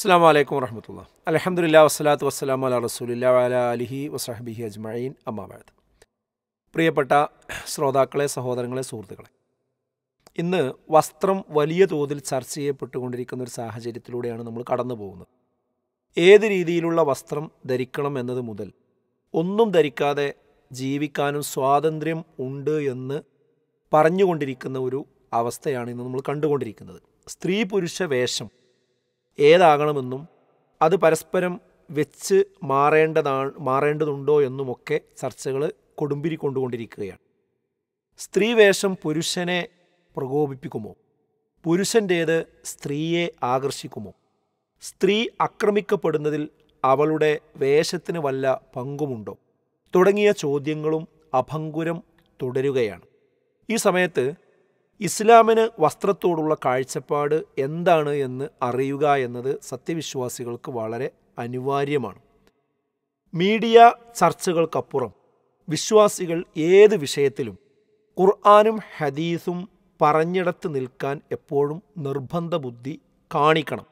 അസ്സാം വലൈക്കും വർഹമത്തുള്ള അലഹമുല്ലാ വസ്സലാത്തു വസ്സലാം അല റസൂലില്ല അല അലിഹി വസ്ഹബിഹി അജ്മീൻ അമ്മാബാദ് പ്രിയപ്പെട്ട ശ്രോതാക്കളെ സഹോദരങ്ങളെ സുഹൃത്തുക്കളെ ഇന്ന് വസ്ത്രം വലിയ തോതിൽ ചർച്ച ചെയ്യപ്പെട്ടുകൊണ്ടിരിക്കുന്ന ഒരു സാഹചര്യത്തിലൂടെയാണ് നമ്മൾ കടന്നു പോകുന്നത് ഏത് രീതിയിലുള്ള വസ്ത്രം ധരിക്കണം എന്നത് മുതൽ ഒന്നും ധരിക്കാതെ ജീവിക്കാനും സ്വാതന്ത്ര്യം ഉണ്ട് എന്ന് പറഞ്ഞുകൊണ്ടിരിക്കുന്ന ഒരു അവസ്ഥയാണ് ഇന്ന് നമ്മൾ കണ്ടുകൊണ്ടിരിക്കുന്നത് സ്ത്രീ പുരുഷ വേഷം ഏതാകണമെന്നും അത് പരസ്പരം വെച്ച് മാറേണ്ടതാണ് മാറേണ്ടതുണ്ടോ എന്നുമൊക്കെ ചർച്ചകൾ കൊടുമ്പിരി കൊണ്ടുകൊണ്ടിരിക്കുകയാണ് സ്ത്രീവേഷം പുരുഷനെ പ്രകോപിപ്പിക്കുമോ പുരുഷൻ്റേത് സ്ത്രീയെ ആകർഷിക്കുമോ സ്ത്രീ ആക്രമിക്കപ്പെടുന്നതിൽ അവളുടെ വേഷത്തിന് വല്ല പങ്കുമുണ്ടോ തുടങ്ങിയ ചോദ്യങ്ങളും അഭങ്കുരം തുടരുകയാണ് ഈ സമയത്ത് ഇസ്ലാമിന് വസ്ത്രത്തോടുള്ള കാഴ്ചപ്പാട് എന്താണ് എന്ന് അറിയുക എന്നത് സത്യവിശ്വാസികൾക്ക് വളരെ അനിവാര്യമാണ് മീഡിയ ചർച്ചകൾക്കപ്പുറം വിശ്വാസികൾ ഏത് വിഷയത്തിലും ഖുർആാനും ഹദീസും പറഞ്ഞിടത്ത് നിൽക്കാൻ എപ്പോഴും നിർബന്ധ ബുദ്ധി കാണിക്കണം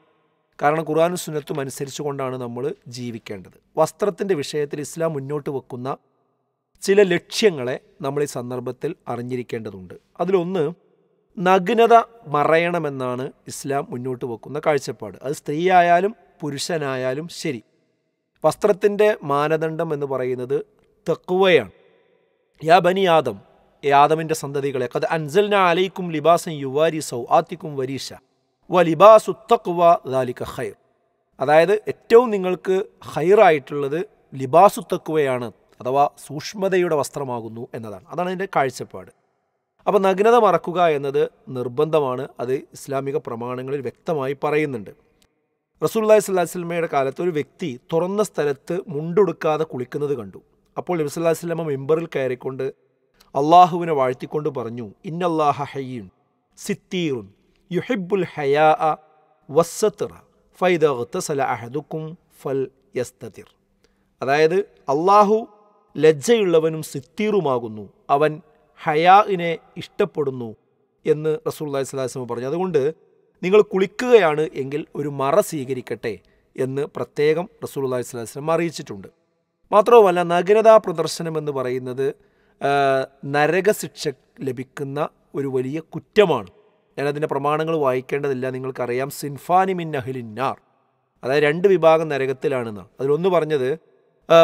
കാരണം ഖുർആാനും സുന്നത്തും അനുസരിച്ചുകൊണ്ടാണ് നമ്മൾ ജീവിക്കേണ്ടത് വസ്ത്രത്തിൻ്റെ വിഷയത്തിൽ ഇസ്ലാം മുന്നോട്ട് വെക്കുന്ന ചില ലക്ഷ്യങ്ങളെ നമ്മൾ ഈ സന്ദർഭത്തിൽ അറിഞ്ഞിരിക്കേണ്ടതുണ്ട് അതിലൊന്ന് നഗ്നത മറയണമെന്നാണ് ഇസ്ലാം മുന്നോട്ട് വെക്കുന്ന കാഴ്ചപ്പാട് അത് സ്ത്രീയായാലും പുരുഷനായാലും ശരി വസ്ത്രത്തിൻ്റെ മാനദണ്ഡം എന്ന് പറയുന്നത് തെക്കുവയാണ് യാ ബനി ആദം യാദവിൻ്റെ സന്തതികളെ കഥ അൻസൽന അലൈക്കും ലിബാസൻ യുവാരി സൗ ആത്തിക്കും വരീഷ വ ലിബാസു തക്വ ദാലിക്ക ഖൈർ അതായത് ഏറ്റവും നിങ്ങൾക്ക് ഹൈറായിട്ടുള്ളത് ലിബാസു തക്വയാണ് അഥവാ സൂക്ഷ്മതയുടെ വസ്ത്രമാകുന്നു എന്നതാണ് അതാണ് അതിൻ്റെ കാഴ്ചപ്പാട് അപ്പോൾ നഗ്നത മറക്കുക എന്നത് നിർബന്ധമാണ് അത് ഇസ്ലാമിക പ്രമാണങ്ങളിൽ വ്യക്തമായി പറയുന്നുണ്ട് റസൂല്ലാഹി സ്വല്ലാസ്ലമയുടെ കാലത്ത് ഒരു വ്യക്തി തുറന്ന സ്ഥലത്ത് മുണ്ടുടുക്കാതെ കുളിക്കുന്നത് കണ്ടു അപ്പോൾ നബി സല്ലാഹു സ്വലമ മെമ്പറിൽ കയറിക്കൊണ്ട് അള്ളാഹുവിനെ വാഴ്ത്തിക്കൊണ്ട് പറഞ്ഞു ഇന്നല്ലാഹ ഹയ്യുൻ സിത്തീറുൻ യുഹിബുൽ ഹയാ വസ്സത്തിറ സല അഹദുക്കും ഫൽ യസ്തതിർ അതായത് അള്ളാഹു ലജ്ജയുള്ളവനും സിത്തീറുമാകുന്നു അവൻ ഹയാഇനെ ഇഷ്ടപ്പെടുന്നു എന്ന് റസൂല്ലാ സ്വലാസ്മ പറഞ്ഞു അതുകൊണ്ട് നിങ്ങൾ കുളിക്കുകയാണ് എങ്കിൽ ഒരു മറ സ്വീകരിക്കട്ടെ എന്ന് പ്രത്യേകം റസൂല്ലാ സ്വലാസ്ലം അറിയിച്ചിട്ടുണ്ട് മാത്രവുമല്ല നഗ്നതാ പ്രദർശനം എന്ന് പറയുന്നത് നരകശിക്ഷ ലഭിക്കുന്ന ഒരു വലിയ കുറ്റമാണ് ഞാനതിൻ്റെ പ്രമാണങ്ങൾ വായിക്കേണ്ടതില്ല നിങ്ങൾക്കറിയാം സിൻഫാനിമിൻ അഹിലിന്നാർ അതായത് രണ്ട് വിഭാഗം നരകത്തിലാണെന്ന് അതിലൊന്ന് പറഞ്ഞത്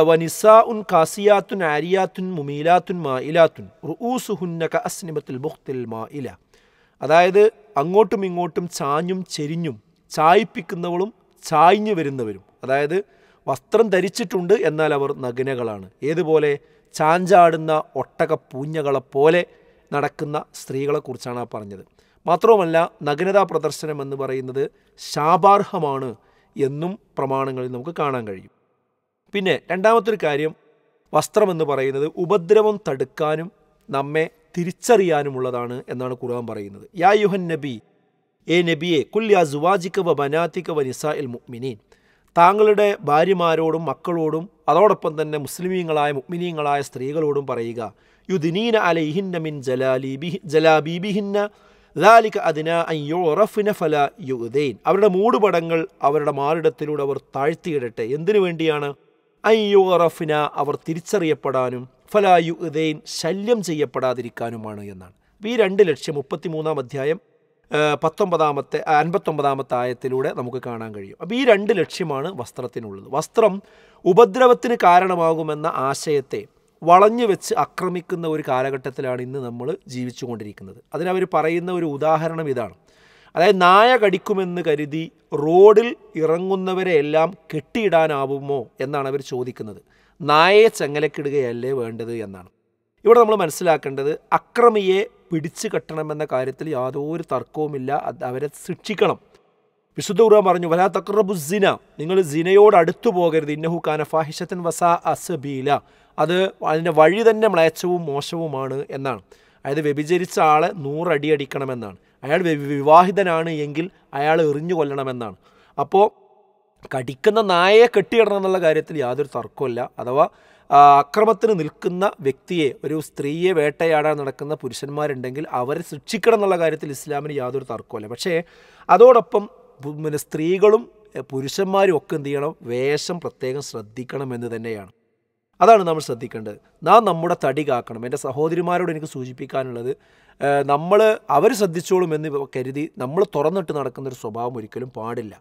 വനിസാഉൻ കാസിയാത്തുൻ ആരിയാത്തുൻ മുമീലാത്തുൻ മായിലാത്തുൻ റുഊസുഹുന്നക അസ്നിമത്തിൽ മുഖ്തിൽ മായില അതായത് അങ്ങോട്ടും ഇങ്ങോട്ടും ചാഞ്ഞും ചെരിഞ്ഞും ചായിപ്പിക്കുന്നവളും ചായ്ഞ്ഞു വരുന്നവരും അതായത് വസ്ത്രം ധരിച്ചിട്ടുണ്ട് എന്നാൽ അവർ നഗ്നകളാണ് ഏതുപോലെ ചാഞ്ചാടുന്ന ഒട്ടക പൂഞ്ഞകളെപ്പോലെ നടക്കുന്ന സ്ത്രീകളെക്കുറിച്ചാണ് ആ പറഞ്ഞത് മാത്രവുമല്ല നഗ്നതാ പ്രദർശനം എന്ന് പറയുന്നത് ശാപാർഹമാണ് എന്നും പ്രമാണങ്ങളിൽ നമുക്ക് കാണാൻ കഴിയും പിന്നെ രണ്ടാമത്തൊരു കാര്യം വസ്ത്രമെന്ന് പറയുന്നത് ഉപദ്രവം തടുക്കാനും നമ്മെ തിരിച്ചറിയാനുമുള്ളതാണ് എന്നാണ് ഖുർആൻ പറയുന്നത് യാ യുഹൻ നബി എ നബിയെ കുല്യാ സുവാജിക്ക വ ബനാത്തിക്ക എൽ മുഅ്മിനീൻ താങ്കളുടെ ഭാര്യമാരോടും മക്കളോടും അതോടൊപ്പം തന്നെ മുസ്ലിമീങ്ങളായ മുക്മിനീങ്ങളായ സ്ത്രീകളോടും പറയുക യുദിനീന അലൈഹിന്ന മിൻ ജലാലിബി ജലാബീബിഹിന്ന ലാലിക്ക അതിന റഫിന ഫല യുദൈൻ അവരുടെ മൂടുപടങ്ങൾ അവരുടെ മാറിടത്തിലൂടെ അവർ താഴ്ത്തിയിടട്ടെ എന്തിനു വേണ്ടിയാണ് അയ്യോ അവർ തിരിച്ചറിയപ്പെടാനും ഫലായു ഉദയൻ ശല്യം ചെയ്യപ്പെടാതിരിക്കാനുമാണ് എന്നാണ് ഈ രണ്ട് ലക്ഷ്യം മുപ്പത്തിമൂന്നാം അധ്യായം പത്തൊമ്പതാമത്തെ അൻപത്തൊമ്പതാമത്തെ ആയത്തിലൂടെ നമുക്ക് കാണാൻ കഴിയും അപ്പോൾ ഈ രണ്ട് ലക്ഷ്യമാണ് വസ്ത്രത്തിനുള്ളത് വസ്ത്രം ഉപദ്രവത്തിന് കാരണമാകുമെന്ന ആശയത്തെ വളഞ്ഞു വെച്ച് ആക്രമിക്കുന്ന ഒരു കാലഘട്ടത്തിലാണ് ഇന്ന് നമ്മൾ ജീവിച്ചുകൊണ്ടിരിക്കുന്നത് അതിനവർ പറയുന്ന ഒരു ഉദാഹരണം ഇതാണ് അതായത് നായ കടിക്കുമെന്ന് കരുതി റോഡിൽ ഇറങ്ങുന്നവരെ എല്ലാം കെട്ടിയിടാനാവുമോ എന്നാണ് അവർ ചോദിക്കുന്നത് നായയെ ചങ്ങലക്കിടുകയല്ലേ വേണ്ടത് എന്നാണ് ഇവിടെ നമ്മൾ മനസ്സിലാക്കേണ്ടത് അക്രമിയെ പിടിച്ചു കെട്ടണമെന്ന കാര്യത്തിൽ യാതൊരു തർക്കവുമില്ല അവരെ ശിക്ഷിക്കണം വിശുദ്ധ ഉറ പറഞ്ഞു വലാ തക്രബുസിന നിങ്ങൾ ജിനയോട് അടുത്തു പോകരുത് ഇന്നഹു കാന ഫാഹിഷത്തൻ വസാ അസബീല അത് അതിൻ്റെ വഴി തന്നെ മ്ലേച്ഛവും മോശവുമാണ് എന്നാണ് അതായത് വ്യഭിചരിച്ച ആളെ നൂറടി അടിക്കണമെന്നാണ് അയാൾ വിവാഹിതനാണ് എങ്കിൽ അയാൾ എറിഞ്ഞു കൊല്ലണമെന്നാണ് അപ്പോൾ കടിക്കുന്ന നായയെ കെട്ടിയിടണം എന്നുള്ള കാര്യത്തിൽ യാതൊരു തർക്കമില്ല അഥവാ അക്രമത്തിന് നിൽക്കുന്ന വ്യക്തിയെ ഒരു സ്ത്രീയെ വേട്ടയാടാൻ നടക്കുന്ന പുരുഷന്മാരുണ്ടെങ്കിൽ അവരെ ശിക്ഷിക്കണം എന്നുള്ള കാര്യത്തിൽ ഇസ്ലാമിന് യാതൊരു തർക്കമില്ല പക്ഷേ അതോടൊപ്പം പിന്നെ സ്ത്രീകളും പുരുഷന്മാരും ഒക്കെ എന്ത് ചെയ്യണം വേഷം പ്രത്യേകം ശ്രദ്ധിക്കണം എന്ന് തന്നെയാണ് അതാണ് നമ്മൾ ശ്രദ്ധിക്കേണ്ടത് നാം നമ്മുടെ തടി കാക്കണം എൻ്റെ സഹോദരിമാരോട് എനിക്ക് സൂചിപ്പിക്കാനുള്ളത് നമ്മൾ അവർ ശ്രദ്ധിച്ചോളും എന്ന് കരുതി നമ്മൾ തുറന്നിട്ട് നടക്കുന്നൊരു സ്വഭാവം ഒരിക്കലും പാടില്ല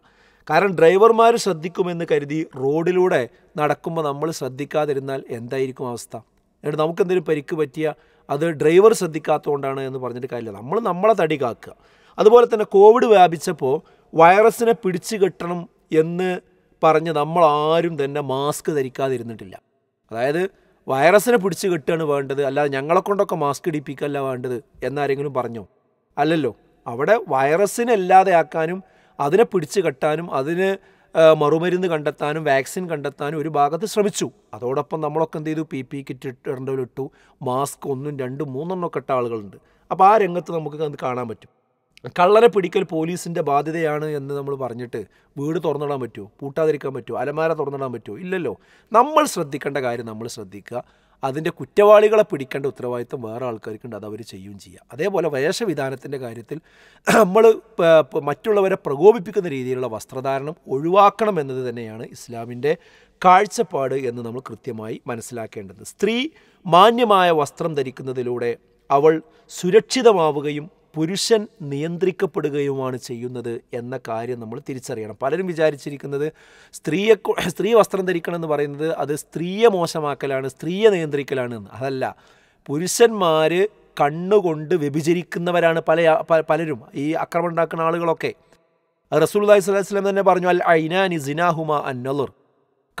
കാരണം ഡ്രൈവർമാർ ശ്രദ്ധിക്കുമെന്ന് കരുതി റോഡിലൂടെ നടക്കുമ്പോൾ നമ്മൾ ശ്രദ്ധിക്കാതിരുന്നാൽ എന്തായിരിക്കും അവസ്ഥ എന്നിട്ട് നമുക്കെന്തെങ്കിലും പരിക്ക് പറ്റിയ അത് ഡ്രൈവർ ശ്രദ്ധിക്കാത്തതുകൊണ്ടാണ് എന്ന് പറഞ്ഞിട്ട് കാര്യമില്ല നമ്മൾ നമ്മളെ തടി കാക്കുക അതുപോലെ തന്നെ കോവിഡ് വ്യാപിച്ചപ്പോൾ വൈറസിനെ പിടിച്ചു കെട്ടണം എന്ന് പറഞ്ഞ് നമ്മളാരും തന്നെ മാസ്ക് ധരിക്കാതിരുന്നിട്ടില്ല അതായത് വൈറസിനെ പിടിച്ച് കെട്ടുകയാണ് വേണ്ടത് അല്ലാതെ ഞങ്ങളെ കൊണ്ടൊക്കെ മാസ്ക് ഇടിപ്പിക്കല്ല വേണ്ടത് എന്നാരെങ്കിലും പറഞ്ഞോ അല്ലല്ലോ അവിടെ വൈറസിനെ ആക്കാനും അതിനെ പിടിച്ച് കെട്ടാനും അതിന് മറുമരുന്ന് കണ്ടെത്താനും വാക്സിൻ കണ്ടെത്താനും ഒരു ഭാഗത്ത് ശ്രമിച്ചു അതോടൊപ്പം നമ്മളൊക്കെ എന്ത് ചെയ്തു പി പി കിറ്റ് ഇട്ടു മാസ്ക് ഒന്നും രണ്ടും മൂന്നെണ്ണമൊക്കെ ഇട്ട ആളുകളുണ്ട് അപ്പോൾ ആ രംഗത്ത് നമുക്ക് അത് കാണാൻ പറ്റും കള്ളനെ പിടിക്കൽ പോലീസിൻ്റെ ബാധ്യതയാണ് എന്ന് നമ്മൾ പറഞ്ഞിട്ട് വീട് തുറന്നിടാൻ പറ്റുമോ പൂട്ടാതിരിക്കാൻ പറ്റുമോ അലമാര തുറന്നിടാൻ പറ്റുമോ ഇല്ലല്ലോ നമ്മൾ ശ്രദ്ധിക്കേണ്ട കാര്യം നമ്മൾ ശ്രദ്ധിക്കുക അതിൻ്റെ കുറ്റവാളികളെ പിടിക്കേണ്ട ഉത്തരവാദിത്വം വേറെ ആൾക്കാർക്കുണ്ട് അത് അവർ ചെയ്യുകയും ചെയ്യുക അതേപോലെ വേഷവിധാനത്തിൻ്റെ കാര്യത്തിൽ നമ്മൾ മറ്റുള്ളവരെ പ്രകോപിപ്പിക്കുന്ന രീതിയിലുള്ള വസ്ത്രധാരണം ഒഴിവാക്കണം എന്നത് തന്നെയാണ് ഇസ്ലാമിൻ്റെ കാഴ്ചപ്പാട് എന്ന് നമ്മൾ കൃത്യമായി മനസ്സിലാക്കേണ്ടത് സ്ത്രീ മാന്യമായ വസ്ത്രം ധരിക്കുന്നതിലൂടെ അവൾ സുരക്ഷിതമാവുകയും പുരുഷൻ നിയന്ത്രിക്കപ്പെടുകയുമാണ് ചെയ്യുന്നത് എന്ന കാര്യം നമ്മൾ തിരിച്ചറിയണം പലരും വിചാരിച്ചിരിക്കുന്നത് സ്ത്രീയെ സ്ത്രീ വസ്ത്രം ധരിക്കണം എന്ന് പറയുന്നത് അത് സ്ത്രീയെ മോശമാക്കലാണ് സ്ത്രീയെ നിയന്ത്രിക്കലാണ് അതല്ല പുരുഷന്മാർ കണ്ണുകൊണ്ട് വ്യഭിചരിക്കുന്നവരാണ് പല പലരും ഈ അക്രമം ഉണ്ടാക്കുന്ന ആളുകളൊക്കെ റസൂൽദായ് സ്വലാസ്ലം തന്നെ പറഞ്ഞു അൽ ഐനാനി സിനാഹുമ അന്നലുർ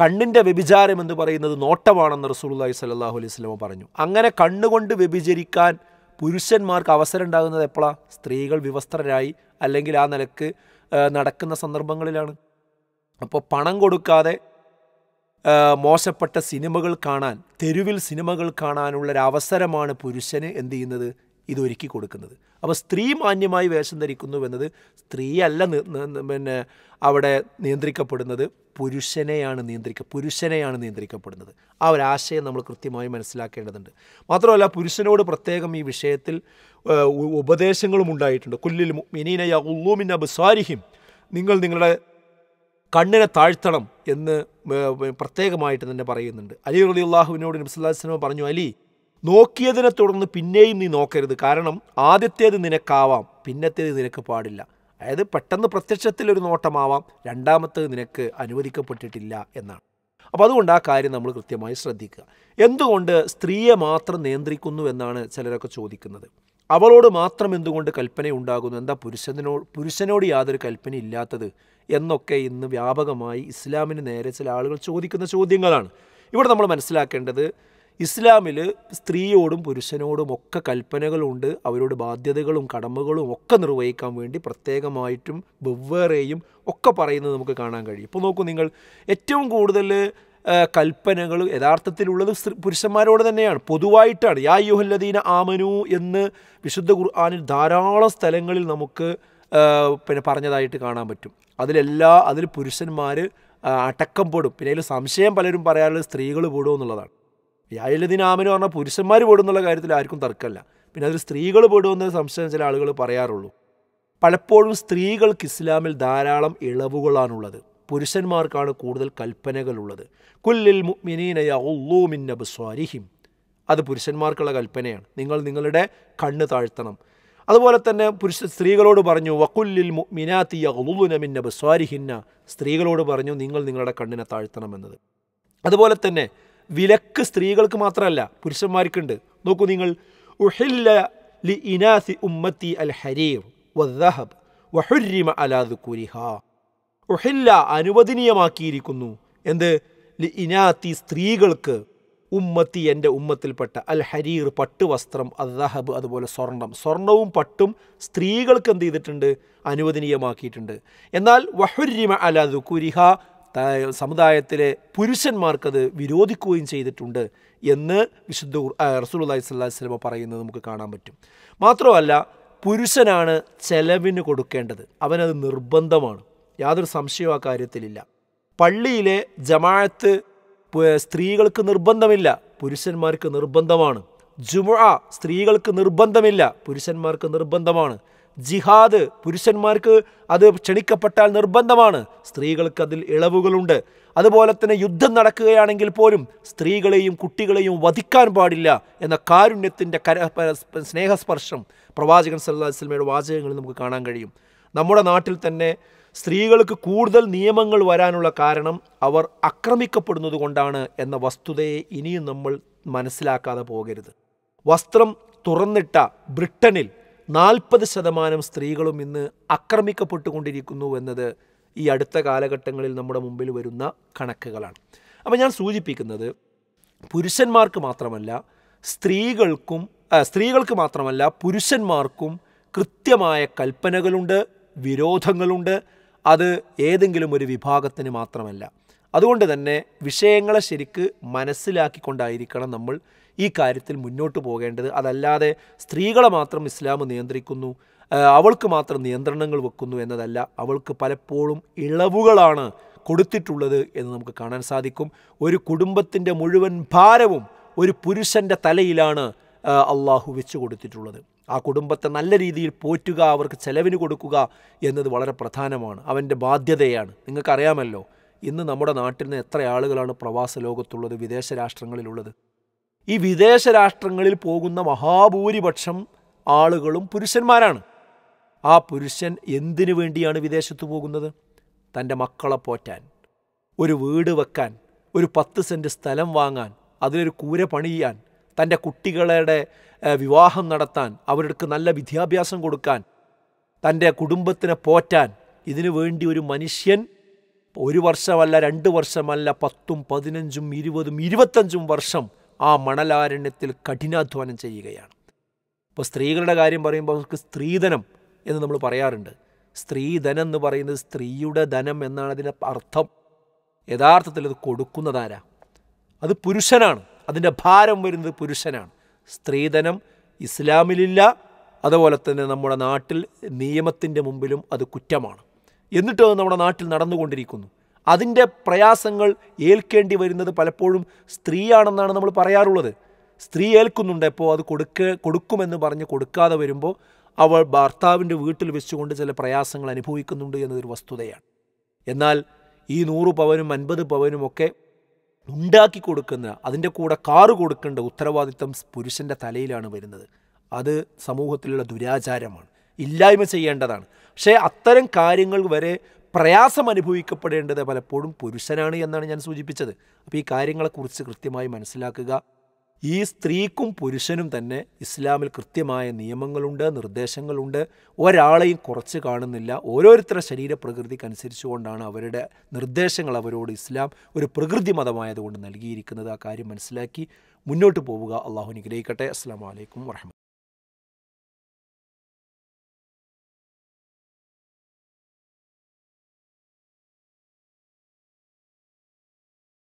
കണ്ണിൻ്റെ വ്യഭിചാരം എന്ന് പറയുന്നത് നോട്ടമാണെന്ന് റസൂൽദായ് സല്ലാഹു അലൈഹി സ്വലമ പറഞ്ഞു അങ്ങനെ കണ്ണുകൊണ്ട് വ്യഭിചരിക്കാൻ പുരുഷന്മാർക്ക് അവസരം ഉണ്ടാകുന്നത് എപ്പോഴാണ് സ്ത്രീകൾ വിവസ്ത്രരായി അല്ലെങ്കിൽ ആ നിലക്ക് നടക്കുന്ന സന്ദർഭങ്ങളിലാണ് അപ്പോൾ പണം കൊടുക്കാതെ മോശപ്പെട്ട സിനിമകൾ കാണാൻ തെരുവിൽ സിനിമകൾ കാണാനുള്ള ഒരു അവസരമാണ് പുരുഷന് എന്ത് ചെയ്യുന്നത് ഇതൊരുക്കി കൊടുക്കുന്നത് അപ്പോൾ സ്ത്രീ മാന്യമായി വേഷം ധരിക്കുന്നു എന്നത് സ്ത്രീയല്ല പിന്നെ അവിടെ നിയന്ത്രിക്കപ്പെടുന്നത് പുരുഷനെയാണ് നിയന്ത്രിക്കുക പുരുഷനെയാണ് നിയന്ത്രിക്കപ്പെടുന്നത് ആ ഒരു ആശയം നമ്മൾ കൃത്യമായി മനസ്സിലാക്കേണ്ടതുണ്ട് മാത്രമല്ല പുരുഷനോട് പ്രത്യേകം ഈ വിഷയത്തിൽ ഉപദേശങ്ങളും ഉണ്ടായിട്ടുണ്ട് കുല്ലിൽ മിനീന യൗലൂമിൻ അബ്സാരിഹിം നിങ്ങൾ നിങ്ങളുടെ കണ്ണിനെ താഴ്ത്തണം എന്ന് പ്രത്യേകമായിട്ട് തന്നെ പറയുന്നുണ്ട് അലി അലി അള്ളാഹുവിനോട് നബ്സുല്ലാസ്ലമ പറഞ്ഞു അലി നോക്കിയതിനെ തുടർന്ന് പിന്നെയും നീ നോക്കരുത് കാരണം ആദ്യത്തേത് നിനക്കാവാം പിന്നത്തേത് നിനക്ക് പാടില്ല അതായത് പെട്ടെന്ന് പ്രത്യക്ഷത്തിലൊരു നോട്ടമാവാം രണ്ടാമത്തെ നിനക്ക് അനുവദിക്കപ്പെട്ടിട്ടില്ല എന്നാണ് അപ്പോൾ അതുകൊണ്ട് ആ കാര്യം നമ്മൾ കൃത്യമായി ശ്രദ്ധിക്കുക എന്തുകൊണ്ട് സ്ത്രീയെ മാത്രം നിയന്ത്രിക്കുന്നു എന്നാണ് ചിലരൊക്കെ ചോദിക്കുന്നത് അവളോട് മാത്രം എന്തുകൊണ്ട് കൽപ്പന ഉണ്ടാകുന്നു എന്താ പുരുഷനോട് പുരുഷനോട് യാതൊരു കൽപ്പന ഇല്ലാത്തത് എന്നൊക്കെ ഇന്ന് വ്യാപകമായി ഇസ്ലാമിന് നേരെ ചില ആളുകൾ ചോദിക്കുന്ന ചോദ്യങ്ങളാണ് ഇവിടെ നമ്മൾ മനസ്സിലാക്കേണ്ടത് ഇസ്ലാമിൽ സ്ത്രീയോടും പുരുഷനോടും ഒക്കെ കൽപ്പനകളുണ്ട് അവരോട് ബാധ്യതകളും കടമകളും ഒക്കെ നിർവഹിക്കാൻ വേണ്ടി പ്രത്യേകമായിട്ടും വെവ്വേറെയും ഒക്കെ പറയുന്നത് നമുക്ക് കാണാൻ കഴിയും ഇപ്പോൾ നോക്കൂ നിങ്ങൾ ഏറ്റവും കൂടുതൽ കൽപ്പനകൾ യഥാർത്ഥത്തിലുള്ളത് പുരുഷന്മാരോട് തന്നെയാണ് പൊതുവായിട്ടാണ് യാ യുഹല്ലദീന ആമനു എന്ന് വിശുദ്ധ ഖുർആാനിൽ ധാരാളം സ്ഥലങ്ങളിൽ നമുക്ക് പിന്നെ പറഞ്ഞതായിട്ട് കാണാൻ പറ്റും അതിലെല്ലാ അതിൽ പുരുഷന്മാർ അടക്കം പെടും പിന്നെ അതിൽ സംശയം പലരും പറയാറുള്ളത് സ്ത്രീകൾ പെടും എന്നുള്ളതാണ് യായലദിനാമെന്ന് പറഞ്ഞാൽ പുരുഷന്മാർ പോടുന്നുള്ള കാര്യത്തിൽ ആർക്കും തർക്കമല്ല പിന്നെ അതിൽ സ്ത്രീകൾ പോടുമെന്ന് സംശയം ചില ആളുകൾ പറയാറുള്ളൂ പലപ്പോഴും സ്ത്രീകൾക്ക് ഇസ്ലാമിൽ ധാരാളം ഇളവുകളാണുള്ളത് പുരുഷന്മാർക്കാണ് കൂടുതൽ കൽപ്പനകളുള്ളത് കുല്ലിൽ മുഅ്മിനീനയൂമിന്നബ്സ്വാരിഹിം അത് പുരുഷന്മാർക്കുള്ള കൽപ്പനയാണ് നിങ്ങൾ നിങ്ങളുടെ കണ്ണ് താഴ്ത്തണം അതുപോലെ തന്നെ പുരുഷ സ്ത്രീകളോട് പറഞ്ഞു വക്കുല്ലിൽ മിനാത്തി യഹുലുനമിന്ന ബസ്വാരിഹിന്ന സ്ത്രീകളോട് പറഞ്ഞു നിങ്ങൾ നിങ്ങളുടെ കണ്ണിനെ താഴ്ത്തണം അതുപോലെ തന്നെ വിലക്ക് സ്ത്രീകൾക്ക് മാത്രമല്ല പുരുഷന്മാർക്കുണ്ട് നോക്കൂ നിങ്ങൾ ഉഹില്ല ലി ഇനാസി ഉമ്മത്തി അൽ ഹരീർ വഹബ് ഉഹില്ല അനുവദനീയമാക്കിയിരിക്കുന്നു എന്ത് ലി ഇനാത്തി സ്ത്രീകൾക്ക് ഉമ്മത്തി എൻ്റെ ഉമ്മത്തിൽപ്പെട്ട അൽ ഹരീർ പട്ട് വസ്ത്രം അദ്ദഹബ് അതുപോലെ സ്വർണം സ്വർണവും പട്ടും സ്ത്രീകൾക്ക് എന്ത് ചെയ്തിട്ടുണ്ട് അനുവദനീയമാക്കിയിട്ടുണ്ട് എന്നാൽ വഹുരിമ അലാ ദുക്കുരിഹ സമുദായത്തിലെ പുരുഷന്മാർക്കത് വിരോധിക്കുകയും ചെയ്തിട്ടുണ്ട് എന്ന് വിശുദ്ധ റസൂലുല്ലാഹി സ്വല്ലാഹു വസ്ലമ പറയുന്നത് നമുക്ക് കാണാൻ പറ്റും മാത്രമല്ല പുരുഷനാണ് ചെലവിന് കൊടുക്കേണ്ടത് അവനത് നിർബന്ധമാണ് യാതൊരു സംശയവും ആ കാര്യത്തിലില്ല പള്ളിയിലെ ജമാഅത്ത് സ്ത്രീകൾക്ക് നിർബന്ധമില്ല പുരുഷന്മാർക്ക് നിർബന്ധമാണ് ജുമുഅ സ്ത്രീകൾക്ക് നിർബന്ധമില്ല പുരുഷന്മാർക്ക് നിർബന്ധമാണ് ജിഹാദ് പുരുഷന്മാർക്ക് അത് ക്ഷണിക്കപ്പെട്ടാൽ നിർബന്ധമാണ് സ്ത്രീകൾക്ക് അതിൽ ഇളവുകളുണ്ട് അതുപോലെ തന്നെ യുദ്ധം നടക്കുകയാണെങ്കിൽ പോലും സ്ത്രീകളെയും കുട്ടികളെയും വധിക്കാൻ പാടില്ല എന്ന കാരുണ്യത്തിൻ്റെ കര സ്നേഹസ്പർശം പ്രവാചകൻ സല്ലാസ്ലമയുടെ വാചകങ്ങളിൽ നമുക്ക് കാണാൻ കഴിയും നമ്മുടെ നാട്ടിൽ തന്നെ സ്ത്രീകൾക്ക് കൂടുതൽ നിയമങ്ങൾ വരാനുള്ള കാരണം അവർ ആക്രമിക്കപ്പെടുന്നത് കൊണ്ടാണ് എന്ന വസ്തുതയെ ഇനിയും നമ്മൾ മനസ്സിലാക്കാതെ പോകരുത് വസ്ത്രം തുറന്നിട്ട ബ്രിട്ടനിൽ നാൽപ്പത് ശതമാനം സ്ത്രീകളും ഇന്ന് ആക്രമിക്കപ്പെട്ടുകൊണ്ടിരിക്കുന്നു എന്നത് ഈ അടുത്ത കാലഘട്ടങ്ങളിൽ നമ്മുടെ മുമ്പിൽ വരുന്ന കണക്കുകളാണ് അപ്പോൾ ഞാൻ സൂചിപ്പിക്കുന്നത് പുരുഷന്മാർക്ക് മാത്രമല്ല സ്ത്രീകൾക്കും സ്ത്രീകൾക്ക് മാത്രമല്ല പുരുഷന്മാർക്കും കൃത്യമായ കൽപ്പനകളുണ്ട് വിരോധങ്ങളുണ്ട് അത് ഏതെങ്കിലും ഒരു വിഭാഗത്തിന് മാത്രമല്ല അതുകൊണ്ട് തന്നെ വിഷയങ്ങളെ ശരിക്ക് മനസ്സിലാക്കിക്കൊണ്ടായിരിക്കണം നമ്മൾ ഈ കാര്യത്തിൽ മുന്നോട്ട് പോകേണ്ടത് അതല്ലാതെ സ്ത്രീകളെ മാത്രം ഇസ്ലാം നിയന്ത്രിക്കുന്നു അവൾക്ക് മാത്രം നിയന്ത്രണങ്ങൾ വെക്കുന്നു എന്നതല്ല അവൾക്ക് പലപ്പോഴും ഇളവുകളാണ് കൊടുത്തിട്ടുള്ളത് എന്ന് നമുക്ക് കാണാൻ സാധിക്കും ഒരു കുടുംബത്തിൻ്റെ മുഴുവൻ ഭാരവും ഒരു പുരുഷൻ്റെ തലയിലാണ് അള്ളാഹു വെച്ച് കൊടുത്തിട്ടുള്ളത് ആ കുടുംബത്തെ നല്ല രീതിയിൽ പോറ്റുക അവർക്ക് ചെലവിന് കൊടുക്കുക എന്നത് വളരെ പ്രധാനമാണ് അവൻ്റെ ബാധ്യതയാണ് നിങ്ങൾക്കറിയാമല്ലോ ഇന്ന് നമ്മുടെ നാട്ടിൽ നിന്ന് എത്ര ആളുകളാണ് പ്രവാസ ലോകത്തുള്ളത് വിദേശ രാഷ്ട്രങ്ങളിലുള്ളത് ഈ വിദേശ രാഷ്ട്രങ്ങളിൽ പോകുന്ന മഹാഭൂരിപക്ഷം ആളുകളും പുരുഷന്മാരാണ് ആ പുരുഷൻ എന്തിനു വേണ്ടിയാണ് വിദേശത്ത് പോകുന്നത് തൻ്റെ മക്കളെ പോറ്റാൻ ഒരു വീട് വെക്കാൻ ഒരു പത്ത് സെൻറ്റ് സ്ഥലം വാങ്ങാൻ അതിലൊരു കൂര പണിയാൻ തൻ്റെ കുട്ടികളുടെ വിവാഹം നടത്താൻ അവർക്ക് നല്ല വിദ്യാഭ്യാസം കൊടുക്കാൻ തൻ്റെ കുടുംബത്തിനെ പോറ്റാൻ ഇതിനു വേണ്ടി ഒരു മനുഷ്യൻ ഒരു വർഷമല്ല രണ്ട് വർഷമല്ല പത്തും പതിനഞ്ചും ഇരുപതും ഇരുപത്തഞ്ചും വർഷം ആ മണലാരണ്യത്തിൽ കഠിനാധ്വാനം ചെയ്യുകയാണ് ഇപ്പോൾ സ്ത്രീകളുടെ കാര്യം പറയുമ്പോൾ അവർക്ക് സ്ത്രീധനം എന്ന് നമ്മൾ പറയാറുണ്ട് സ്ത്രീധനം എന്ന് പറയുന്നത് സ്ത്രീയുടെ ധനം എന്നാണ് അതിൻ്റെ അർത്ഥം യഥാർത്ഥത്തിൽ അത് കൊടുക്കുന്നതാരാ അത് പുരുഷനാണ് അതിൻ്റെ ഭാരം വരുന്നത് പുരുഷനാണ് സ്ത്രീധനം ഇസ്ലാമിലില്ല അതുപോലെ തന്നെ നമ്മുടെ നാട്ടിൽ നിയമത്തിൻ്റെ മുമ്പിലും അത് കുറ്റമാണ് എന്നിട്ട് അത് നമ്മുടെ നാട്ടിൽ നടന്നുകൊണ്ടിരിക്കുന്നു അതിൻ്റെ പ്രയാസങ്ങൾ ഏൽക്കേണ്ടി വരുന്നത് പലപ്പോഴും സ്ത്രീയാണെന്നാണ് നമ്മൾ പറയാറുള്ളത് സ്ത്രീ ഏൽക്കുന്നുണ്ട് എപ്പോൾ അത് കൊടുക്ക കൊടുക്കുമെന്ന് പറഞ്ഞ് കൊടുക്കാതെ വരുമ്പോൾ അവൾ ഭർത്താവിൻ്റെ വീട്ടിൽ വെച്ചുകൊണ്ട് ചില പ്രയാസങ്ങൾ അനുഭവിക്കുന്നുണ്ട് എന്നതൊരു വസ്തുതയാണ് എന്നാൽ ഈ നൂറ് പവനും അൻപത് പവനും ഒക്കെ ഉണ്ടാക്കി കൊടുക്കുന്ന അതിൻ്റെ കൂടെ കാറ് കൊടുക്കേണ്ട ഉത്തരവാദിത്തം പുരുഷൻ്റെ തലയിലാണ് വരുന്നത് അത് സമൂഹത്തിലുള്ള ദുരാചാരമാണ് ഇല്ലായ്മ ചെയ്യേണ്ടതാണ് പക്ഷേ അത്തരം കാര്യങ്ങൾ വരെ പ്രയാസം അനുഭവിക്കപ്പെടേണ്ടത് പലപ്പോഴും പുരുഷനാണ് എന്നാണ് ഞാൻ സൂചിപ്പിച്ചത് അപ്പോൾ ഈ കാര്യങ്ങളെക്കുറിച്ച് കൃത്യമായി മനസ്സിലാക്കുക ഈ സ്ത്രീക്കും പുരുഷനും തന്നെ ഇസ്ലാമിൽ കൃത്യമായ നിയമങ്ങളുണ്ട് നിർദ്ദേശങ്ങളുണ്ട് ഒരാളെയും കുറച്ച് കാണുന്നില്ല ഓരോരുത്തരുടെ ശരീരപ്രകൃതിക്കനുസരിച്ചുകൊണ്ടാണ് അവരുടെ നിർദ്ദേശങ്ങൾ അവരോട് ഇസ്ലാം ഒരു പ്രകൃതി മതമായതുകൊണ്ട് നൽകിയിരിക്കുന്നത് ആ കാര്യം മനസ്സിലാക്കി മുന്നോട്ട് പോവുക അള്ളാഹു നിഗ്രഹിക്കട്ടെ അസ്സാം വലൈക്കും വർഹമ